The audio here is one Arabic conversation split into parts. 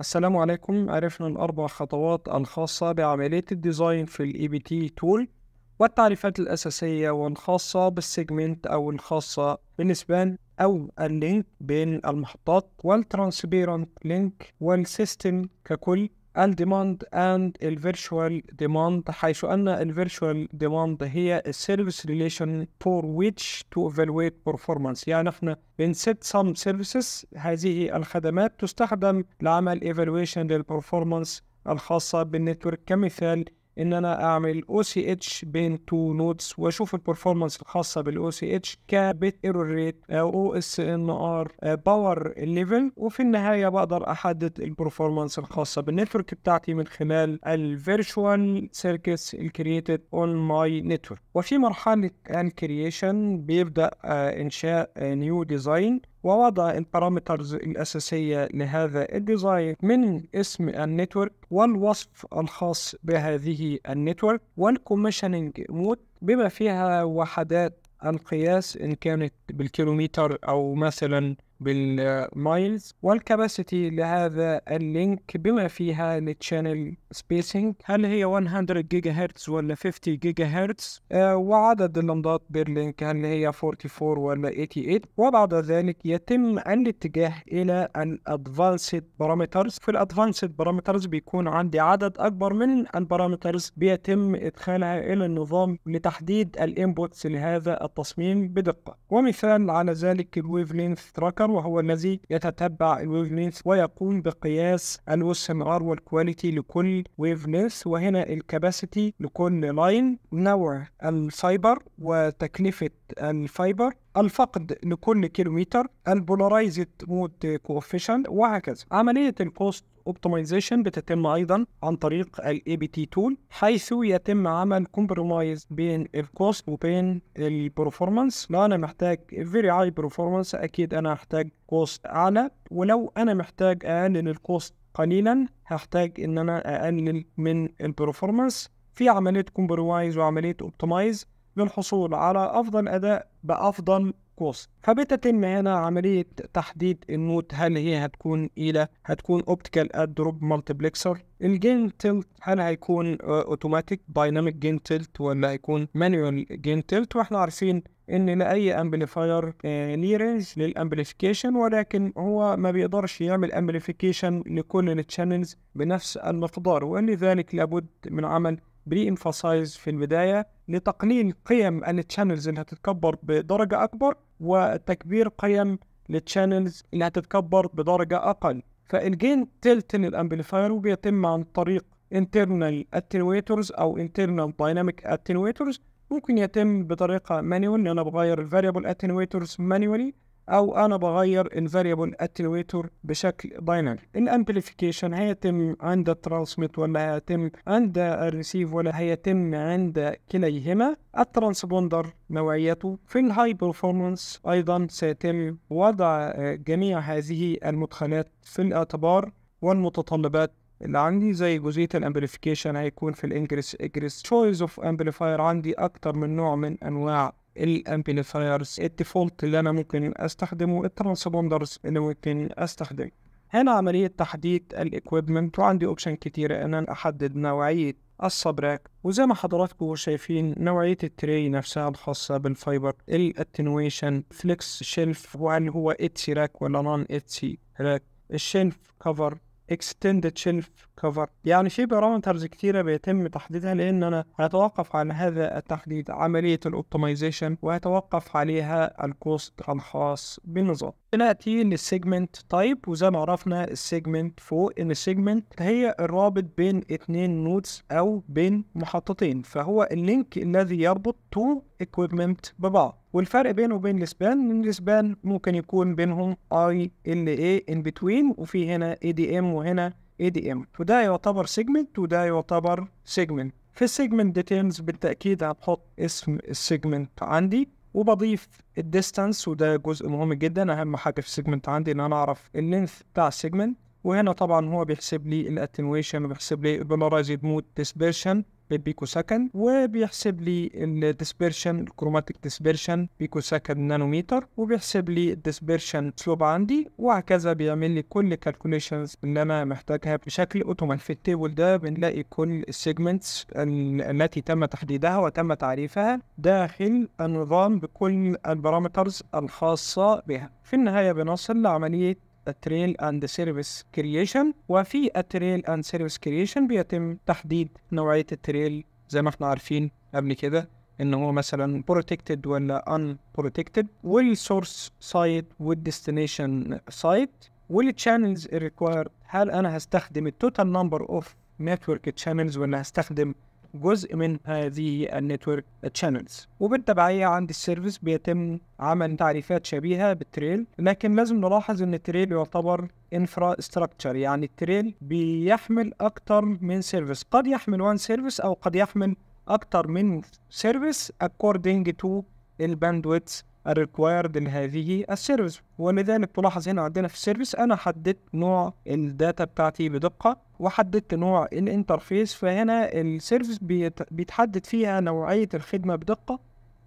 السلام عليكم عرفنا الأربع خطوات الخاصة بعملية الديزاين في الـ EBT Tool والتعريفات الأساسية والخاصة بالسيجمنت أو الخاصة بالنسبان أو اللينك بين المحطات والترانسبيرنت لينك والسيستم ككل الديماند اند الفيرتشوال ديماند حيث ان الفيرتشوال ديماند هي السيرفيس ريليشن فور ويتش تو ايفالويت بيرفورمانس يعني احنا بنسيت سم سيرفيسز هذه الخدمات تستخدم لعمل ايفالويشن للبرفورمانس الخاصة بالنتورك كمثال ان انا اعمل او سي اتش بين تو نودز واشوف البرفورمانس الخاصه بالاو سي اتش كبيت ايرور ريت او اس ان ار باور ليفل وفي النهايه بقدر احدد البرفورمانس الخاصه بالنتورك بتاعتي من خلال الفيرتشوال سيركتس الكرييتد اون ماي نتورك وفي مرحله الكرييشن بيبدا آه، انشاء نيو آه، ديزاين ووضع البارامترز الأساسية لهذا الديزاين من اسم النتورك والوصف الخاص بهذه النتورك والكوميشننج مود بما فيها وحدات القياس إن كانت بالكيلومتر أو مثلا بالمايلز والكباسيتي لهذا اللينك بما فيها للشانل سبيسنج هل هي 100 جيجا هرتز ولا 50 جيجا هرتز آه وعدد اللمضات بيرلينك هل هي 44 ولا 88 وبعد ذلك يتم الاتجاه الى الادفانسد بارامترز في الادفانسد بارامترز بيكون عندي عدد اكبر من البارامترز بيتم ادخالها الى النظام لتحديد الانبوتس لهذا التصميم بدقه ومثال على ذلك الويف لينث تراكر الاكثر وهو الذي يتتبع الويف لينث ويقوم بقياس الأس ام ار والكواليتي لكل ويف لينث وهنا الكباسيتي لكل لاين نوع الفايبر وتكلفة الفايبر الفقد لكل كيلومتر البولاريزد مود كوفيشن وهكذا عملية الكوست اوبتمايزيشن بتتم ايضا عن طريق الاي بي تي تول حيث يتم عمل كومبرومايز بين الكوست وبين البرفورمانس لو انا محتاج فيري هاي برفورمانس اكيد انا هحتاج كوست اعلى ولو انا محتاج اقلل الكوست قليلا هحتاج ان انا اقلل من البرفورمانس في عمليه كومبرومايز وعمليه اوبتمايز للحصول على أفضل أداء بأفضل كوست فبتتم هنا عملية تحديد النوت هل هي هتكون إلى هتكون اوبتيكال اد دروب مالتيبلكسر الجين تلت هل هيكون اوتوماتيك آه، دايناميك جين تلت ولا هيكون مانيوال جين تلت واحنا عارفين ان لاي امبليفاير آه، ليه رينج للامبليفيكيشن ولكن هو ما بيقدرش يعمل امبليفيكيشن لكل التشانلز بنفس المقدار ولذلك لابد من عمل بري امفاسايز في البدايه لتقليل قيم التشانلز اللي هتتكبر بدرجة أكبر وتكبير قيم للتشانلز اللي هتتكبر بدرجة أقل فالجين تلتن الأمبليفاير وبيتم عن طريق internal attenuators أو internal dynamic attenuators ممكن يتم بطريقة مانيوال أنا بغير ال variable attenuators manually او انا بغير الفاريبل اتنويتور بشكل باينري الامبليفيكيشن هيتم عند الترانسميت ولا هيتم عند الريسيف ولا هيتم عند كليهما الترانسبوندر نوعيته في الهاي برفورمانس ايضا سيتم وضع جميع هذه المدخلات في الاعتبار والمتطلبات اللي عندي زي جزئيه الامبليفيكيشن هيكون في الانجريس اجريس تشويز اوف امبليفاير عندي اكتر من نوع من انواع الامبليفايرز الديفولت اللي انا ممكن استخدمه الترانسبوندرز اللي ممكن استخدمه هنا عملية تحديد الاكويبمنت وعندي اوبشن كتيرة ان انا احدد نوعية الصبراك وزي ما حضراتكم شايفين نوعية التري نفسها الخاصة بالفايبر الاتنويشن فليكس شيلف وهل هو اتسي راك ولا نون اتسي راك الشيلف كفر اكستندد شيلف كفر يعني في بارامترز كتيرة بيتم تحديدها لأن أنا هتوقف عن هذا التحديد عملية الأوبتمايزيشن وهتوقف عليها الكوست الخاص بالنظام نأتي للسيجمنت تايب وزي ما عرفنا السيجمنت فوق إن السيجمنت هي الرابط بين اتنين نودز أو بين محطتين فهو اللينك الذي يربط تو اكويبمنت ببعض والفرق بينه وبين الاسبان ان الاسبان ممكن يكون بينهم اي ال اي ان بتوين وفي هنا اي دي ام وهنا اي دي ام وده يعتبر سيجمنت وده يعتبر سيجمنت في السيجمنت ديتيلز بالتاكيد هنحط اسم السيجمنت عندي وبضيف الديستانس وده جزء مهم جدا اهم حاجه في السيجمنت عندي ان انا اعرف اللينث بتاع السيجمنت وهنا طبعا هو بيحسب لي الاتنويشن وبيحسب لي البولاريزد مود ديسبيرشن بالبيكو سكند وبيحسب لي الديسبيرشن الكروماتيك ديسبيرشن بيكو سكند نانوميتر وبيحسب لي الديسبيرشن سلوب عندي وهكذا بيعمل لي كل الكالكوليشنز اللي انا محتاجها بشكل اوتوماتيك في التيبل ده بنلاقي كل السيجمنتس التي تم تحديدها وتم تعريفها داخل النظام بكل البارامترز الخاصه بها في النهايه بنصل لعمليه التريل اند سيرفيس كرييشن وفي التريل اند سيرفيس كرييشن بيتم تحديد نوعيه التريل زي ما احنا عارفين قبل كده ان هو مثلا بروتكتد ولا ان بروتكتد والسورس سايت والديستنيشن سايت والتشانلز ريكوايرد هل انا هستخدم التوتال نمبر اوف نتورك تشانلز ولا هستخدم جزء من هذه النتورك تشانلز وبالتبعية عند السيرفيس بيتم عمل تعريفات شبيهة بالتريل لكن لازم نلاحظ ان التريل يعتبر انفرا يعني التريل بيحمل اكتر من سيرفيس قد يحمل وان سيرفيس او قد يحمل اكتر من سيرفيس according to الباندويتس الريكوايرد لهذه السيرفيس ولذلك تلاحظ هنا عندنا في السيرفيس انا حددت نوع الداتا بتاعتي بدقه وحددت نوع الانترفيس فهنا السيرفيس بيتحدد فيها نوعيه الخدمه بدقه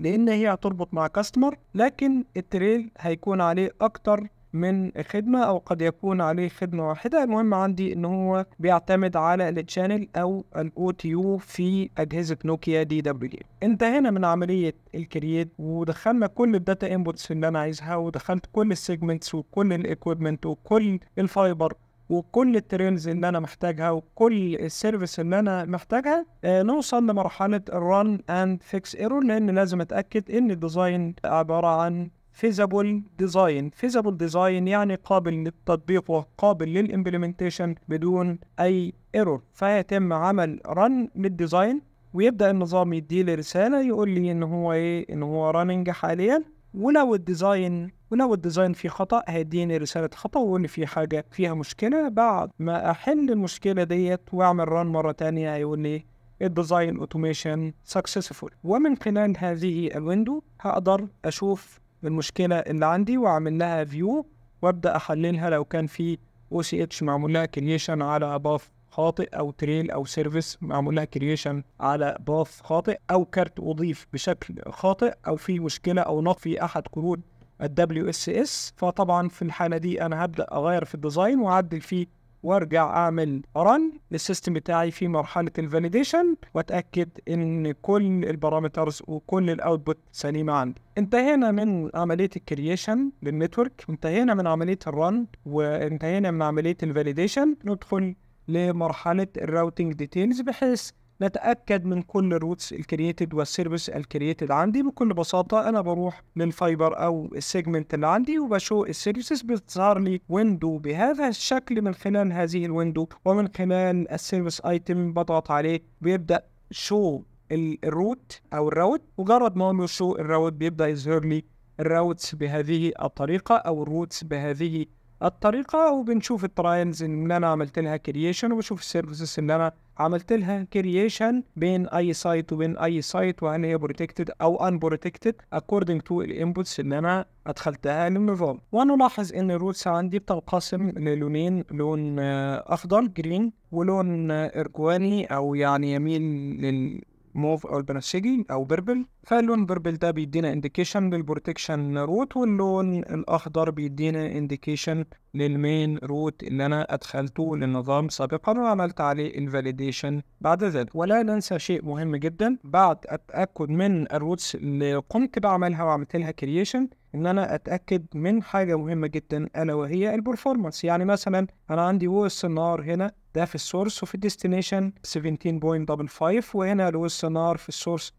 لان هي هتربط مع كاستمر لكن التريل هيكون عليه اكتر من خدمة أو قد يكون عليه خدمة واحدة المهم عندي إن هو بيعتمد على التشانل أو الأو تي يو في أجهزة نوكيا دي دبليو انتهينا من عملية الكرييت ودخلنا كل الداتا انبوتس اللي أنا عايزها ودخلت كل السيجمنتس وكل الإكويبمنت وكل الفايبر وكل الترينز اللي انا محتاجها وكل السيرفيس اللي انا محتاجها آه نوصل لمرحله الرن اند فيكس ايرور لان لازم اتاكد ان الديزاين عباره عن فيزابل ديزاين فيزابل ديزاين يعني قابل للتطبيق وقابل للإمبلمنتيشن بدون أي ايرور فيتم عمل رن للديزاين ويبدأ النظام يديلي رسالة يقول لي إن هو إيه إن هو راننج حاليا ولو الديزاين ولو الديزاين فيه خطأ هيديني رسالة خطأ وإن في حاجة فيها مشكلة بعد ما أحل المشكلة ديت وأعمل ران مرة تانية هيقول لي الديزاين اوتوميشن سكسسفول ومن خلال هذه الويندو هقدر اشوف المشكله اللي عندي واعمل لها فيو وابدا احللها لو كان في او سي اتش معمول لها كرييشن على باف خاطئ او تريل او سيرفيس معمول لها كرييشن على باث خاطئ او كارت اضيف بشكل خاطئ او في مشكله او نقص في احد قيود الدبليو اس اس فطبعا في الحاله دي انا هبدا اغير في الديزاين واعدل فيه وارجع اعمل رن للسيستم بتاعي في مرحله الفاليديشن واتاكد ان كل البارامترز وكل الاوتبوت سليمه عندي انتهينا من عمليه الكرييشن للنتورك انتهينا من عمليه الرن وانتهينا من عمليه الفاليديشن ندخل لمرحله الراوتنج ديتيلز بحيث نتاكد من كل الروتس الكرييتد والسيرفيس الكرييتد عندي بكل بساطه انا بروح للفايبر او السيجمنت اللي عندي وبشو السيرفيسز بتظهر لي ويندو بهذا الشكل من خلال هذه الويندو ومن خلال السيرفيس ايتم بضغط عليه بيبدا شو الروت او الراوت مجرد ما اقول شو الراوت بيبدا يظهر لي الراوتس بهذه الطريقه او الروتس بهذه الطريقه وبنشوف الترايلز اللي انا عملت لها كرييشن وبشوف السيرفيسز اللي انا عملت لها كرييشن بين اي سايت وبين اي سايت وهل هي بروتكتد او ان بروتكتد اكوردنج تو الانبوتس اللي انا ادخلتها للنظام ونلاحظ ان الروتس عندي بتنقسم للونين لون آه، اخضر جرين ولون آه، ارجواني او يعني يميل للموف او البنفسجي او بيربل فاللون بيربل ده بيدينا انديكيشن للبروتكشن روت واللون الاخضر بيدينا انديكيشن للمين روت اللي انا ادخلته للنظام سابقا وعملت عليه الفاليديشن بعد ذلك ولا ننسى شيء مهم جدا بعد التاكد من الروتس اللي قمت بعملها وعملت لها كرييشن ان انا اتاكد من حاجه مهمه جدا الا وهي البرفورمانس يعني مثلا انا عندي هو السنار هنا ده في السورس وفي الديستنيشن 17.5 وهنا لو السنار في السورس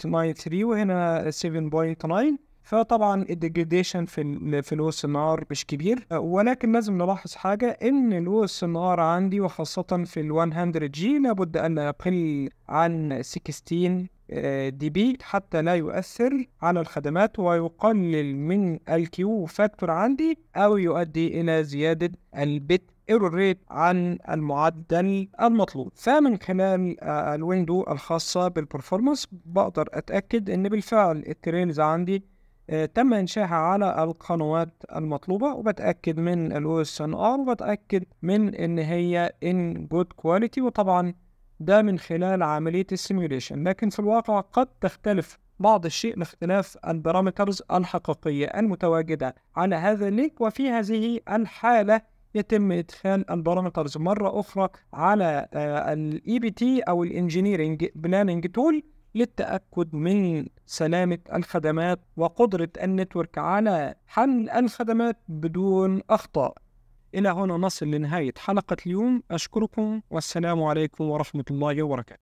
7.9 7.93 وهنا 7.9 فطبعا الديجريديشن في في الوس ار مش كبير ولكن لازم نلاحظ حاجه ان الوس ار عندي وخاصه في ال 100 جي لابد ان يقل عن 16 دي بي حتى لا يؤثر على الخدمات ويقلل من الكيو فاكتور عندي أو يؤدي إلى زيادة البت ايرور ريت عن المعدل المطلوب فمن خلال آه، الويندو الخاصة بالبرفورمانس بقدر أتأكد إن بالفعل التريلز عندي آه، تم إنشائها على القنوات المطلوبة وبتأكد من اس ان ار وبتأكد من إن هي ان جود كواليتي وطبعا ده من خلال عملية السيميوليشن لكن في الواقع قد تختلف بعض الشيء لاختلاف البارامترز الحقيقية المتواجدة على هذا اللينك وفي هذه الحالة يتم ادخال البارامترز مره اخرى على الاي بي تي او الانجينيرنج بلاننج تول للتاكد من سلامه الخدمات وقدره النتورك على حمل الخدمات بدون اخطاء إلى هنا نصل لنهاية حلقة اليوم أشكركم والسلام عليكم ورحمة الله وبركاته